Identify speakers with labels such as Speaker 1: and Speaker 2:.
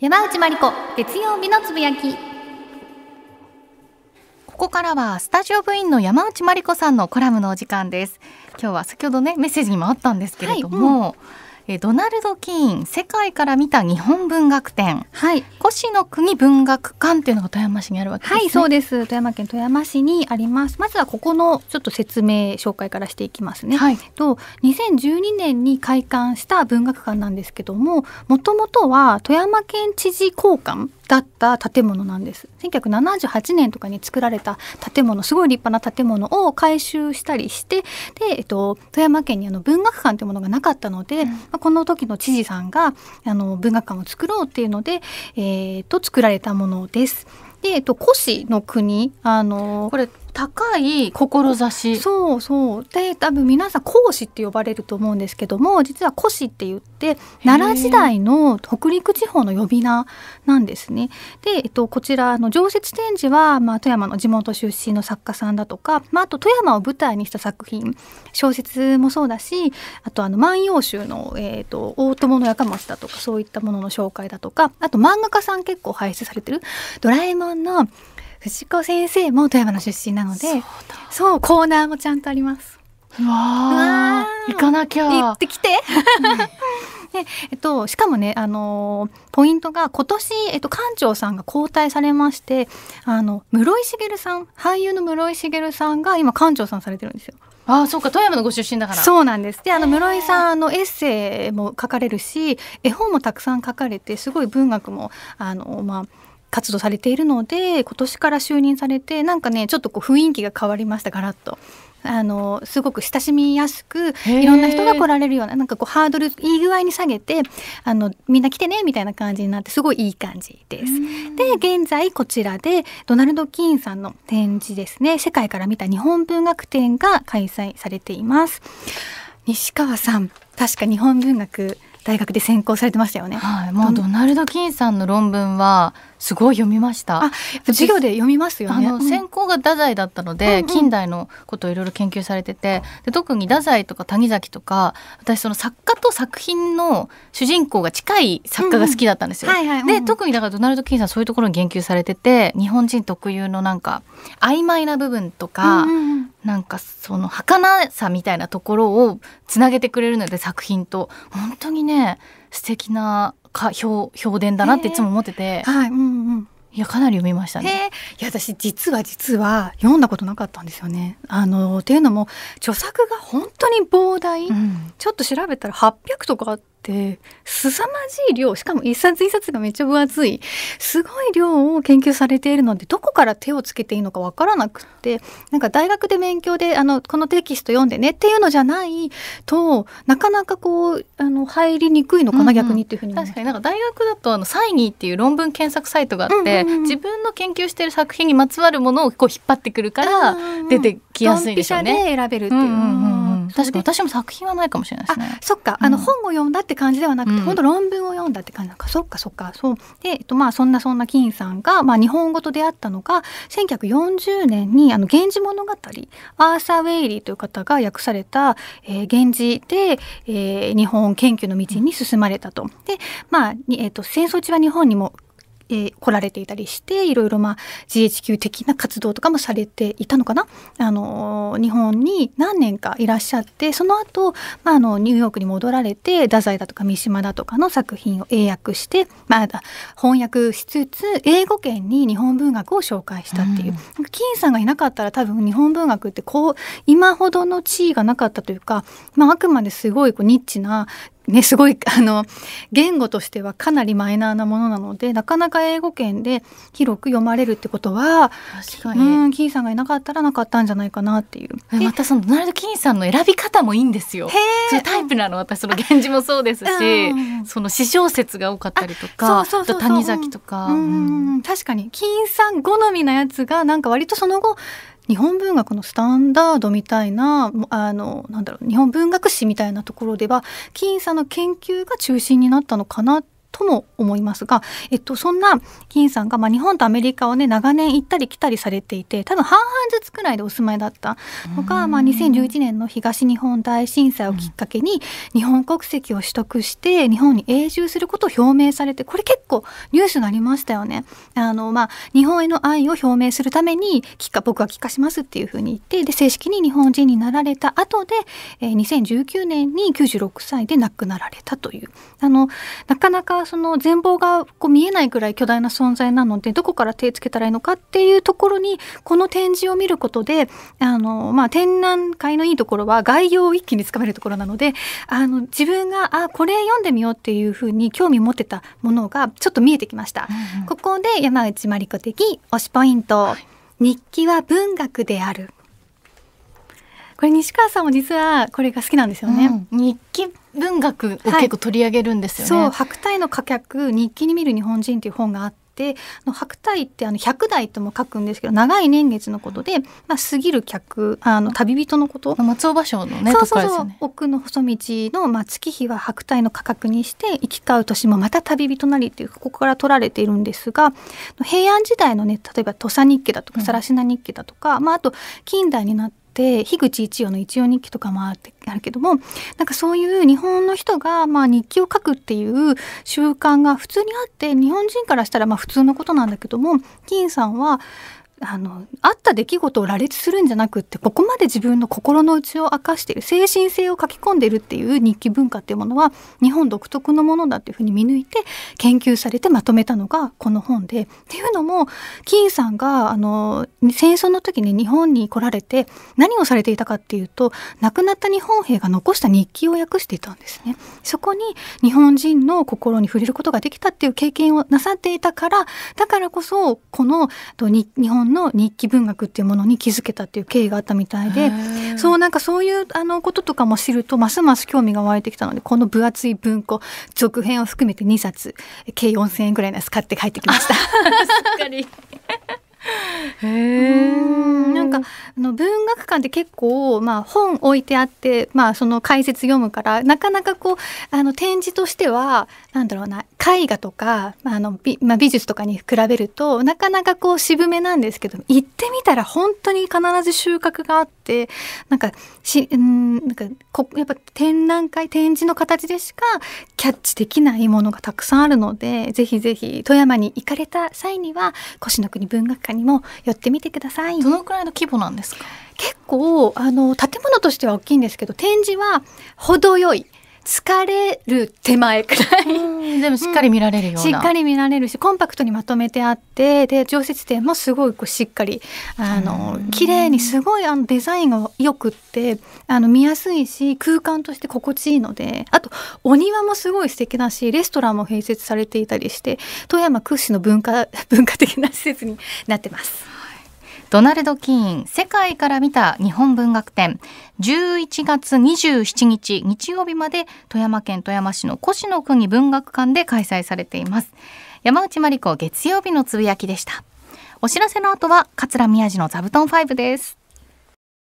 Speaker 1: 山内まりこ月曜日のつぶやきここからはスタジオ部員の山内まりこさんのコラムのお時間です今日は先ほどねメッセージにもあったんですけれども、はいうんえドナルド・キーン世界から見た日本文学展、はい、越の国文学館っていうのが富山市にあるわけです、ね、はいそうです富山県富山市にありますまずはここのちょっと説明紹介からしていきますね、はい、と2012年に開館した文学館なんですけどももともとは富山県知事公館だった建物なんです1978年とかに作られた建物すごい立派な建物を改修したりしてで、えっと、富山県にあの文学館というものがなかったので、うん、まあ、この時の知事さんがあの文学館を作ろうっていうので、えー、と作られたものです。で、えっと、古の国あのこれ高い志そうそうで多分皆さん講師って呼ばれると思うんですけども実は古師って言って奈良時代の北陸地方の呼び名なんですね。で、えっと、こちらの常設展示は、まあ、富山の地元出身の作家さんだとか、まあ、あと富山を舞台にした作品小説もそうだしあとあの万葉集の、えーと、大友のやかまだとかそういったものの紹介だとかあと漫画家さん結構輩出されてるドラえもんの藤子先生も富山の出身なのでそうコーナーもちゃんとありますわわ行かなきゃ行ってきて、で えっと、しかもね、あのー、ポイントが今年、えっと、館長さんが交代されましてあの室井茂さん俳優の室井茂さんが今館長さんされてるんですよ。ああそうか富山のご出身だからそうなんですであの室井さんのエッセイも書かれるし絵本もたくさん書かれてすごい文学もあの、まあ、活動されているので今年から就任されてなんかねちょっとこう雰囲気が変わりましたガラッと。あのすごく親しみやすくいろんな人が来られるようななんかこうハードルいい具合に下げてあのみんな来てねみたいな感じになってすごいいい感じです。で現在こちらでドナルド・キーンさんの展示ですね世界から見た日本文学展が開催されています。西川さん確か日本文学大学で専攻されてましたよね。はい、もうドナルド・キーンさんの論文はすごい読みました。授業で読みますよね。あの専攻が太宰だったので、近代のことをいろいろ研究されてて、で特に太宰とか谷崎とか、私その作家と作品の主人公が近い作家が好きだったんですよ。で特にだからドナルド・キンさんそういうところに言及されてて、日本人特有のなんか曖昧な部分とか、うんうん、なんかその儚さみたいなところをつなげてくれるので作品と本当にね素敵なか評評伝だなっていつも思ってて、はい、うんうん、いやかなり読みましたね。いや私実は実は読んだことなかったんですよね。あのっていうのも著作が本当に膨大、うん、ちょっと調べたら800とかあって。て凄まじい量しかも一冊一冊がめっちゃ分厚いすごい量を研究されているのでどこから手をつけていいのか分からなくってなんか大学で勉強であのこのテキスト読んでねっていうのじゃないとなかなかこうあの入りにくいのかな、うんうん、逆にっていうふうに確かになんか大学だとあのサイニーっていう論文検索サイトがあって、うんうんうん、自分の研究してる作品にまつわるものをこう引っ張ってくるから出てきやすいんでしょうね。うんうん、選べるっていう、うんうんうん、確か私も作品はないかもしれないですね。そっか、あの本を読んだって感じではなくて、うん、本当論文を読んだって感じなんか、そっかそっかそうで、えっと、まあそんなそんな金さんが、まあ、日本語と出会ったのが1940年にあの「源氏物語」アーサー・ウェイリーという方が訳された「えー、源氏で」えー、日本研究の道に進まれたと。でまあえっと戦争中は日本にもえー、来られていたりしていろいろ、まあ、GHQ 的な活動とかもされていたのかな、あのー、日本に何年かいらっしゃってその後、まあ、のニューヨークに戻られて太宰だとか三島だとかの作品を英訳して、まあ、翻訳しつつ英語圏に日本文学を紹介したっていう、うん、金さんがいなかったら多分日本文学ってこう今ほどの地位がなかったというか、まあ、あくまですごいこうニッチなね、すごい あの言語としてはかなりマイナーなものなのでなかなか英語圏で広く読まれるってことは確かに、うん、キーさんがいなかったらなかったんじゃないかなっていうまたそのドナルド・キーンさんの選び方もいいんですよへタイプなの私その「源氏」もそうですし、うん、その私小説が多かったりとかそうそう谷崎とか、うん、確かにキーンさん好みのやつがなんか割とその後日本文学のスタンダードみたいなあのなんだろう日本文学史みたいなところでは僅差の研究が中心になったのかなってとも思いますが、えっと、そんな金さんが、まあ、日本とアメリカを、ね、長年行ったり来たりされていて多分半々ずつくらいでお住まいだったのが、まあ、2011年の東日本大震災をきっかけに日本国籍を取得して日本に永住することを表明されてこれ結構ニュースになりましたよね。あのまあ、日本への愛を表明するために僕は帰化しますっていうふうに言ってで正式に日本人になられた後で、えー、2019年に96歳で亡くなられたという。あのなかなかその全貌がこう見えないぐらい巨大な存在なのでどこから手をつけたらいいのかっていうところにこの展示を見ることであの、まあ、展覧会のいいところは概要を一気につかめるところなのであの自分があこれ読んでみようっていうふうに興味持ってたものがちょっと見えてきました。うんうん、ここで山内真理子的推しポイント、はい、日記は文学であるこれ西川さんも実はこれが好きなんですよね、うん、日記文学を結構取り上げるんですよね、はい、白帯の価客日記に見る日本人という本があって白帯ってあの100代とも書くんですけど長い年月のことで、まあ、過ぎる客あの旅人のこと松尾芭蕉のねそうそうそう、ね、奥の細道の、まあ、月日は白帯の価格にして行き交う年もまた旅人なりっていうここから取られているんですが平安時代のね例えば土佐日記だとか更科日記だとか、うん、まあ、あと近代になってて樋口一葉の一葉日記とかもあるけどもなんかそういう日本の人がまあ日記を書くっていう習慣が普通にあって日本人からしたらまあ普通のことなんだけども金さんはあのあった出来事を羅列するんじゃなくってここまで自分の心の内を明かしている精神性を書き込んでるっていう日記文化っていうものは日本独特のものだっていうふうに見抜いて研究されてまとめたのがこの本で。っていうのも金さんがあの戦争の時に日本に来られて何をされていたかっていうと亡くなった日本兵が残した日記を訳していたんですね。そこに日本人の心に触れることができたっていう経験をなさっていたからだからこそこの日本の日記文学っていうものに気づけたっていう経緯があったみたいでそうなんかそういうあのこととかも知るとますます興味が湧いてきたのでこの分厚い文庫続編を含めて2冊計4,000円ぐらいのやつ買って帰ってきました。すっかり へなんかあの文学館って結構、まあ、本置いてあって、まあ、その解説読むからなかなかこうあの展示としてはなんだろうな絵画とかあの美,、まあ、美術とかに比べるとなかなかこう渋めなんですけど行ってみたら本当に必ず収穫があってなんかしうんなんかこやっぱ展覧会展示の形でしかキャッチできないものがたくさんあるのでぜひぜひ富山に行かれた際には越の国文学館にも寄ってみてください。どのくらいの規模なんですですか結構あの建物としては大きいんですけど展示は程よい疲れる手前くらいでもしっかり見られるような、うん、しっかり見られるしコンパクトにまとめてあってで常設展もすごいこうしっかりあの綺麗にすごいあのデザインがよくってあの見やすいし空間として心地いいのであとお庭もすごい素敵だしレストランも併設されていたりして富山屈指の文化文化的な施設になってます。ドナルド・キーン世界から見た日本文学展11月27日日曜日まで富山県富山市の越野国文学館で開催されています山内真理子月曜日のつぶやきでしたお知らせの後は桂宮治の座布団5です